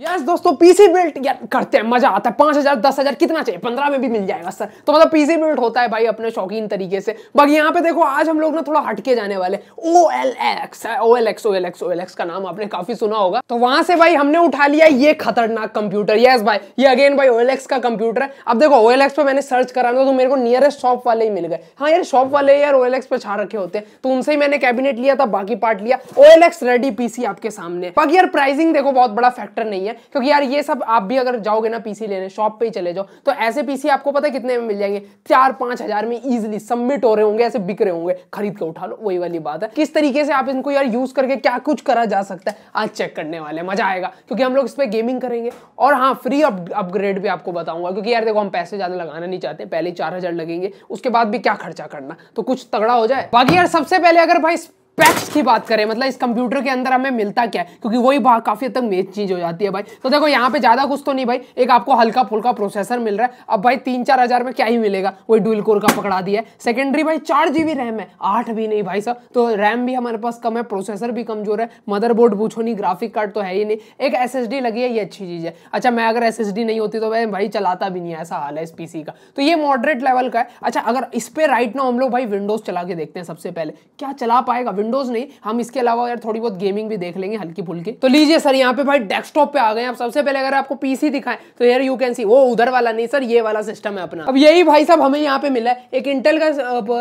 yes दोस्तों PC built करते हैं मजा आता है पांच हजार दस हजार कितना चाहिए पंद्रह में भी मिल जाएगा सर तो मतलब पीसी बिल्ट होता है भाई अपने शौकीन तरीके से बाकी यहाँ पे देखो आज हम लोग ना थोड़ा हटके जाने वाले O L X O L X O L X O L X का नाम आपने काफी सुना होगा तो वहां से भाई हमने उठा लिया ये खतरनाक कंप्यूटर यस भाई ये अगेन भाई ओ एल एक्स का कंप्यूटर है अब देखो ओ एल एक्स पे मैंने सर्च करा था तो मेरे को नियरेस्ट शॉप वाले ही मिल गए हाँ यार शॉप वाले यार ओ एल एक्स पे छा रखे होते हैं तो उनसे ही मैंने कैबिनेट लिया था बाकी पार्ट लिया O L X ready PC आपके सामने बाकी यार प्राइसिंग देखो बहुत बड़ा फैक्टर नहीं है नहीं है क्योंकि यार ये सब आप भी अगर जाओगे ना पीसी लेने शॉप पे ही चले जाओ तो ऐसे पीसी आपको पता है कितने में मिल जाएंगे चार पांच हजार में इजिली सबमिट हो रहे होंगे ऐसे बिक रहे होंगे खरीद के उठा लो वही वाली बात है किस तरीके से आप इनको यार यूज करके क्या कुछ करा जा सकता है आज चेक करने वाले मजा आएगा क्योंकि हम लोग इस पर गेमिंग करेंगे और हाँ फ्री अपग्रेड भी आपको बताऊंगा क्योंकि यार देखो हम पैसे ज्यादा लगाना नहीं चाहते पहले चार लगेंगे उसके बाद भी क्या खर्चा करना तो कुछ तगड़ा हो जाए बाकी यार सबसे पहले अगर भाई स्पेक्स की बात करें मतलब इस कंप्यूटर के अंदर हमें मिलता क्या है क्योंकि वही काफी हद तक मेज चीज हो जाती है भाई तो देखो यहाँ पे ज्यादा कुछ तो नहीं भाई एक आपको हल्का फुल्का प्रोसेसर मिल रहा है अब भाई तीन चार हजार में क्या ही मिलेगा वही डुअल कोर का पकड़ा दिया है सेकेंडरी भाई चार जीबी रैम है आठ भी नहीं भाई साहब तो रैम भी हमारे पास कम है प्रोसेसर भी कमजोर है मदरबोर्ड पूछो नहीं ग्राफिक कार्ड तो है ही नहीं एक एस लगी है ये अच्छी चीज है अच्छा मैं अगर एस नहीं होती तो भाई भाई चलाता भी नहीं ऐसा हाल है इस पीसी का तो ये मॉडरेट लेवल का है अच्छा अगर इस पर राइट ना हम लोग भाई विंडोज चला के देखते हैं सबसे पहले क्या चला पाएगा विंडोज नहीं हम इसके अलावा यार थोड़ी बहुत गेमिंग भी देख लेंगे हल्की फुल्की तो लीजिए सर यहाँ पे भाई डेस्कटॉप पे आ गए आप सबसे पहले अगर आपको पीसी दिखाएं तो यार यू कैन सी वो उधर वाला नहीं सर ये वाला सिस्टम है अपना अब यही भाई साहब हमें यहाँ पे मिला है एक इंटेल का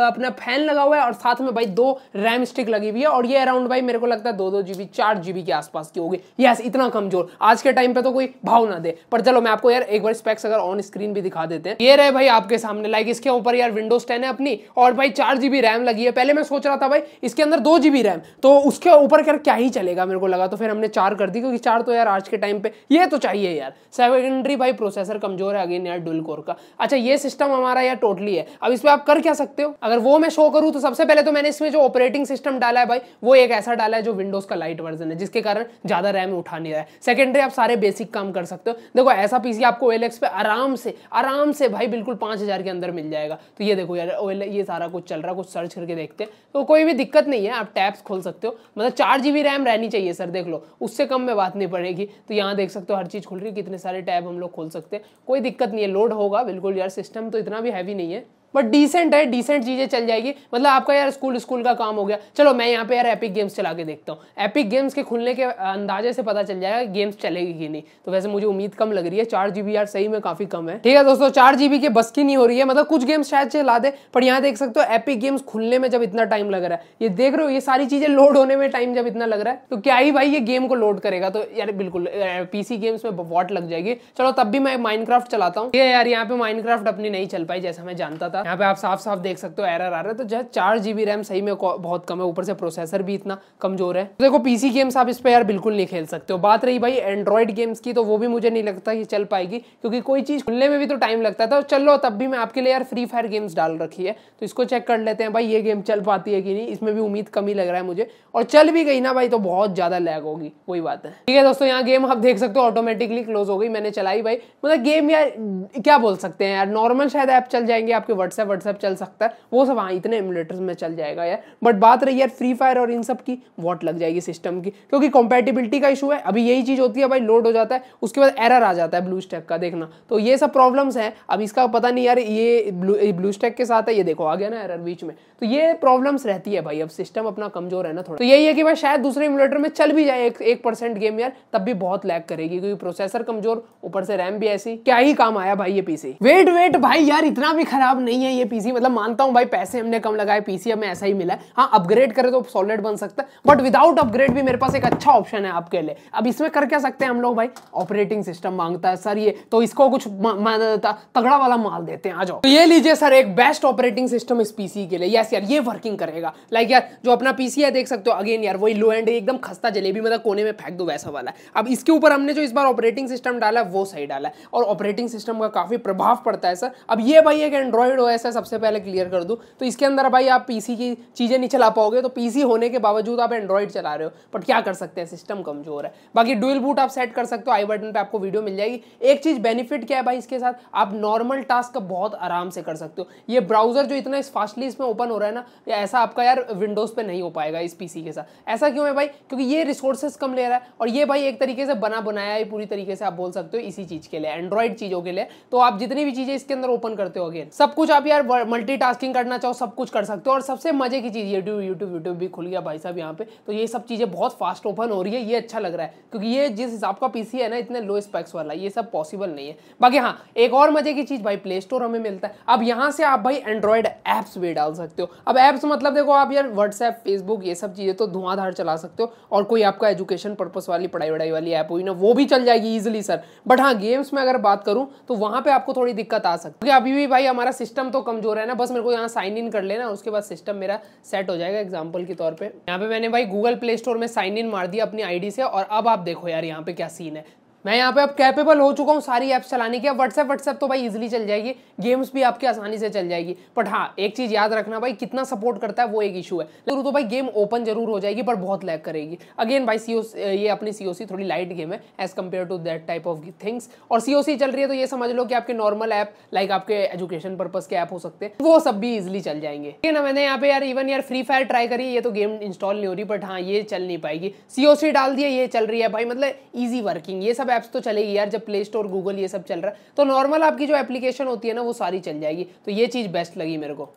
अपना फैन लगा हुआ है और साथ में भाई दो रैम स्टिक लगी हुई है और ये अराउंड भाई मेरे को लगता है दो दो जीबी चार जीबी के आसपास की होगी यस इतना कमजोर आज के टाइम पे तो कोई भाव ना दे पर चलो मैं आपको यार एक बार स्पेक्स अगर ऑन स्क्रीन भी दिखा देते हैं ये रहे भाई आपके सामने लाइक इसके ऊपर यार विंडोज टेन है अपनी और भाई चार जीबी रैम लगी है पहले मैं सोच रहा था भाई इसके अंदर दो जी बी रैम तो उसके ऊपर कर क्या ही चलेगा मेरे को लगा तो फिर हमने चार कर दी क्योंकि चार तो यार आज के टाइम पे ये तो चाहिए यार सेकेंडरी भाई प्रोसेसर कमजोर है अगेन यार डुल कोर का अच्छा ये सिस्टम हमारा यार टोटली है अब इसमें आप कर क्या सकते हो अगर वो मैं शो करूँ तो सबसे पहले तो मैंने इसमें जो ऑपरेटिंग सिस्टम डाला है भाई वो एक ऐसा डाला है जो विंडोज का लाइट वर्जन है जिसके कारण ज्यादा रैम उठा नहीं रहा है सेकेंडरी आप सारे बेसिक काम कर सकते हो देखो ऐसा पीसी आपको ओ पे आराम से आराम से भाई बिल्कुल पांच के अंदर मिल जाएगा तो ये देखो यार ये सारा कुछ चल रहा है कुछ सर्च करके देखते हैं तो कोई भी दिक्कत नहीं है आप टैब्स खोल सकते हो मतलब चार जी रैम रहनी चाहिए सर देख लो उससे कम में बात नहीं पड़ेगी तो यहाँ देख सकते हो हर चीज़ खुल रही है कितने सारे टैब हम लोग खोल सकते हैं कोई दिक्कत नहीं है लोड होगा बिल्कुल यार सिस्टम तो इतना भी हैवी नहीं है बट डिसेंट है डिसेंट चीज़ें चल जाएगी मतलब आपका यार स्कूल स्कूल का काम हो गया चलो मैं यहाँ पे यार एपिक गेम्स चला के देखता हूँ एपिक गेम्स के खुलने के अंदाजे से पता चल जाएगा गेम्स चलेगी कि नहीं तो वैसे मुझे उम्मीद कम लग रही है चार जीबी यार सही में काफ़ी कम है ठीक है दोस्तों चार जीबी के बस की नहीं हो रही है मतलब कुछ गेम्स शायद चला दे पर यहाँ देख सकते हो एपिक गेम्स खुलने में जब इतना टाइम लग रहा है ये देख रहे हो ये सारी चीज़ें लोड होने में टाइम जब इतना लग रहा है तो क्या ही भाई ये गेम को लोड करेगा तो यार बिल्कुल पीसी गेम्स में वॉट लग जाएगी चलो तब भी मैं माइंड चलाता हूँ ये यार यहाँ पे माइंड अपनी नहीं चल पाई जैसा मैं जानता था यहाँ पे आप साफ साफ देख सकते हो एरर आ रहा है तो जो है चार जीबी रैम सही में बहुत कम है ऊपर से प्रोसेसर भी इतना कमजोर है तो देखो पीसी गेम्स आप इस पर यार बिल्कुल नहीं खेल सकते हो बात रही भाई एंड्रॉइड गेम्स की तो वो भी मुझे नहीं लगता कि चल पाएगी क्योंकि कोई चीज खुलने में भी तो टाइम लगता था चलो तब भी मैं आपके लिए यार फ्री फायर गेम्स डाल रखी है तो इसको चेक कर लेते हैं भाई ये गेम चल पाती है कि नहीं इसमें भी उम्मीद कमी लग रहा है मुझे और चल भी गई ना भाई तो बहुत ज्यादा लैग होगी वही बात है ठीक है दोस्तों यहाँ गेम आप देख सकते हो ऑटोमेटिकली क्लोज हो गई मैंने चलाई भाई मतलब गेम यार क्या बोल सकते हैं यार नॉर्मल शायद ऐप चल जाएंगे आपके व्हाट्सएप व्हाट्सएप चल सकता है वो सब हाँ इतने एमुलेटर्स में चल जाएगा यार बट बात रही यार फ्री फायर और इन सब की वॉट लग जाएगी सिस्टम की क्योंकि कॉम्पेटिबिलिटी का इशू है अभी यही चीज़ होती है भाई लोड हो जाता है उसके बाद एरर आ जाता है ब्लू स्टैक का देखना तो ये सब प्रॉब्लम्स हैं अब इसका पता नहीं यार ये ब्लू स्टैक के साथ है ये देखो आ गया ना एरर बीच में तो ये प्रॉब्लम्स रहती है भाई अब सिस्टम अपना कमजोर है ना थोड़ा तो यही है कि भाई शायद दूसरे इमुलेटर में चल भी जाए एक, एक परसेंट गेम यार तब भी बहुत लैग करेगी क्योंकि प्रोसेसर कमजोर ऊपर से रैम भी ऐसी क्या ही काम आया भाई ये पीसी वेट वेट भाई यार इतना भी खराब नहीं नहीं है ये पीसी मतलब मानता हूं भाई पैसे हमने कम लगाए पीसी हमें ऐसा ही मिला है हाँ अपग्रेड करे तो सॉलिड बन सकता है बट विदाउट अपग्रेड भी मेरे पास एक अच्छा ऑप्शन है आपके लिए अब इसमें कर क्या सकते हैं हम लोग भाई ऑपरेटिंग सिस्टम मांगता है सर ये तो इसको कुछ तगड़ा वाला माल देते हैं आ जाओ तो ये लीजिए सर एक बेस्ट ऑपरेटिंग सिस्टम इस पीसी के लिए यस यार ये वर्किंग करेगा लाइक यार जो अपना पीसी है देख सकते हो अगेन यार वही लो एंड एकदम खस्ता जलेबी मतलब कोने में फेंक दो वैसा वाला है अब इसके ऊपर हमने जो इस बार ऑपरेटिंग सिस्टम डाला है वो सही डाला है और ऑपरेटिंग सिस्टम का काफी प्रभाव पड़ता है सर अब ये भाई एक एंड्रॉइड ओएस है सबसे पहले क्लियर कर दूँ तो इसके अंदर भाई आप पीसी की चीज़ें नहीं चला पाओगे तो पीसी होने के बावजूद आप एंड्रॉइड चला रहे हो बट क्या कर सकते हैं सिस्टम कमजोर है बाकी डुअल बूट आप सेट कर सकते हो आई बटन पे आपको वीडियो मिल जाएगी एक चीज़ बेनिफिट क्या है भाई इसके साथ आप नॉर्मल टास्क बहुत आराम से कर सकते हो ये ब्राउज़र जो इतना फास्टली इसमें ओपन हो रहा है ना ऐसा आपका यार विंडोज़ पर नहीं हो पाएगा इस पीसी के साथ ऐसा क्यों है भाई क्योंकि ये रिसोर्सेस कम ले रहा है और ये भाई एक तरीके से बना बनाया है पूरी तरीके से आप बोल सकते हो इसी चीज़ के लिए एंड्रॉइड चीज़ों के लिए तो आप जितनी भी चीज़ें इसके अंदर ओपन करते हो अगेन सब कुछ आप यार मल्टीटास्किंग करना चाहो सब कुछ कर सकते हो और सबसे मजे की चीज़ यूट्यूब यूट्यूब यूट्यूब भी खुल गया भाई साहब यहाँ पे तो ये सब चीज़ें बहुत फास्ट ओपन हो रही है ये अच्छा लग रहा है क्योंकि ये जिस हिसाब का पीसी है ना इतने लो स्पेक्स वाला ये सब पॉसिबल नहीं है बाकी हाँ एक और मजे की चीज़ भाई प्ले स्टोर हमें मिलता है अब यहाँ से आप भाई एंड्रॉयड ऐप्स भी डाल सकते हो अब ऐप्स मतलब देखो आप यार व्हाट्सएप फेसबुक ये सब चीज़ें तो धुआंधार चला सकते हो और कोई आपका एजुकेशन पर्पज वाली पढ़ाई वढ़ाई वाली ऐप हुई ना वो भी चल जाएगी ईजिली सर बट हाँ गेम्स में अगर बात करूँ तो वहाँ पर आपको थोड़ी दिक्कत आ सकती है अभी भी भाई हमारा सिस्टम सिस्टम तो कमजोर है ना बस मेरे को यहाँ साइन इन कर लेना उसके बाद सिस्टम मेरा सेट हो जाएगा एग्जाम्पल के तौर पर यहाँ पे मैंने भाई गूगल प्ले स्टोर में साइन इन मार दिया अपनी आईडी से और अब आप देखो यार यहाँ पे क्या सीन है मैं यहाँ पे अब कैपेबल हो चुका हूँ सारी ऐप्स चलाने की व्हाट्सएप व्हाट्सएप तो भाई इजिली चल जाएगी गेम्स भी आपके आसानी से चल जाएगी बट हाँ एक चीज़ याद रखना भाई कितना सपोर्ट करता है वो एक इशू है जरूर तो भाई गेम ओपन जरूर हो जाएगी पर बहुत लैक करेगी अगेन भाई सी ये अपनी सी थोड़ी लाइट गेम है as compared to that type of things और सी चल रही है तो ये समझ लो कि आपके नॉर्मल ऐप लाइक आपके एजुकेशन पर्पज के ऐप हो सकते हैं वो सब भी इजिली चल जाएंगे ठीक है ना मैंने यहाँ पे यार इवन यार फ्री फायर ट्राई करी ये तो गेम इंस्टॉल नहीं हो रही बट हाँ ये चल नहीं पाएगी सी डाल दिया ये चल रही है भाई मतलब ईजी वर्किंग ये सब ऐप्स तो चलेगी यार जब प्ले स्टोर गूगल ये सब चल रहा है तो नॉर्मल आपकी जो एप्लीकेशन होती है ना वो सारी चल जाएगी तो ये चीज़ बेस्ट लगी मेरे को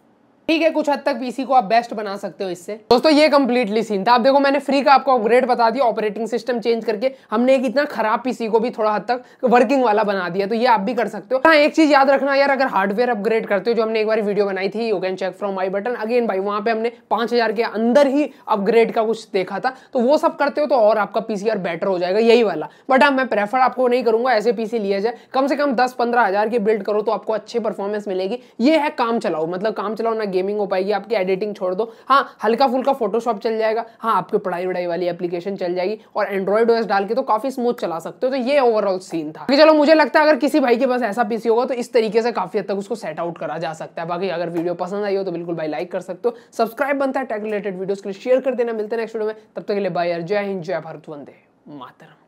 ठीक है कुछ हद तक पीसी को आप बेस्ट बना सकते हो इससे दोस्तों ये कम्प्लीटली सीन था आप देखो मैंने फ्री का आपको अपग्रेड बता दिया ऑपरेटिंग सिस्टम चेंज करके हमने एक इतना खराब पीसी को भी थोड़ा हद तक वर्किंग वाला बना दिया तो ये आप भी कर सकते हो हाँ एक चीज याद रखना यार अगर हार्डवेयर अपग्रेड करते हो जो हमने एक बार वीडियो बनाई थी you can check from my button again भाई वहां पर हमने पांच के अंदर ही अपग्रेड का कुछ देखा था तो वो सब करते हो तो और आपका पीसी और बेटर हो जाएगा यही वाला बट हाँ मैं प्रेफर आपको नहीं करूंगा ऐसे पीसी लिया जाए कम से कम दस पंद्रह हजार की बिल्ड करो तो आपको अच्छे परफॉर्मेंस मिलेगी ये है काम चलाओ मतलब काम चलाओ ना गेमिंग हो पाएगी आपकी एडिटिंग छोड़ दो हाँ हल्का फुल्का फोटोशॉप चल जाएगा हाँ आपकी पढ़ाई वढ़ाई वाली एप्लीकेशन चल जाएगी और एंड्रॉइड ओएस डाल के तो काफी स्मूथ चला सकते हो तो ये ओवरऑल सीन था चलो मुझे लगता है अगर किसी भाई के पास ऐसा पीसी होगा तो इस तरीके से काफी हद तक उसको सेट आउट करा जा सकता है बाकी अगर वीडियो पसंद आई हो तो बिल्कुल भाई लाइक कर सकते हो सब्सक्राइब बनता है टेक रिलेटेड वीडियोस के लिए शेयर कर देना मिलते हैं नेक्स्ट वीडियो में तब तक के लिए बाय जय हिंद जय भारत वंदे मातरम